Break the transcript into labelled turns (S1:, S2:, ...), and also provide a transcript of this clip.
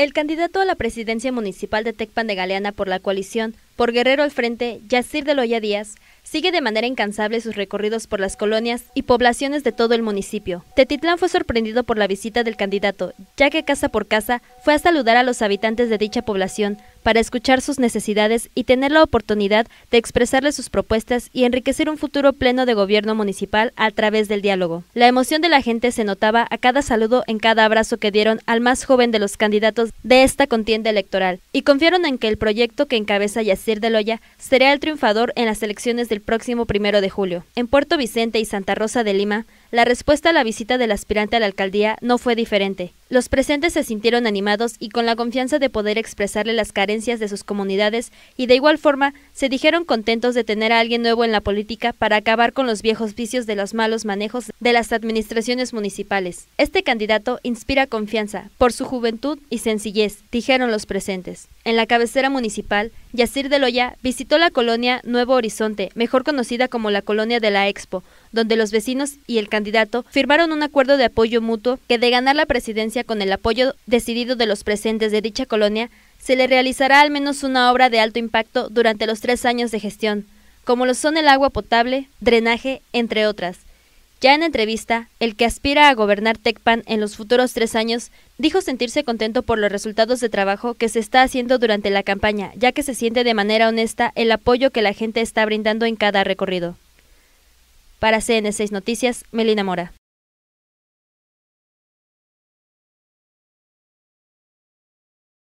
S1: El candidato a la presidencia municipal de Tecpan de Galeana por la coalición, por Guerrero al frente, Yacir de Loya Díaz, sigue de manera incansable sus recorridos por las colonias y poblaciones de todo el municipio. Tetitlán fue sorprendido por la visita del candidato, ya que casa por casa fue a saludar a los habitantes de dicha población para escuchar sus necesidades y tener la oportunidad de expresarle sus propuestas y enriquecer un futuro pleno de gobierno municipal a través del diálogo. La emoción de la gente se notaba a cada saludo en cada abrazo que dieron al más joven de los candidatos de esta contienda electoral y confiaron en que el proyecto que encabeza Yacir Loya sería el triunfador en las elecciones del próximo primero de julio. En Puerto Vicente y Santa Rosa de Lima la respuesta a la visita del aspirante a la alcaldía no fue diferente. Los presentes se sintieron animados y con la confianza de poder expresarle las carencias de sus comunidades y de igual forma se dijeron contentos de tener a alguien nuevo en la política para acabar con los viejos vicios de los malos manejos de las administraciones municipales. Este candidato inspira confianza por su juventud y sencillez, dijeron los presentes. En la cabecera municipal, Yacir de Loya visitó la colonia Nuevo Horizonte, mejor conocida como la colonia de la Expo, donde los vecinos y el candidato firmaron un acuerdo de apoyo mutuo que de ganar la presidencia con el apoyo decidido de los presentes de dicha colonia, se le realizará al menos una obra de alto impacto durante los tres años de gestión, como lo son el agua potable, drenaje, entre otras. Ya en entrevista, el que aspira a gobernar Tecpan en los futuros tres años dijo sentirse contento por los resultados de trabajo que se está haciendo durante la campaña, ya que se siente de manera honesta el apoyo que la gente está brindando en cada recorrido. Para CN6 Noticias, Melina Mora.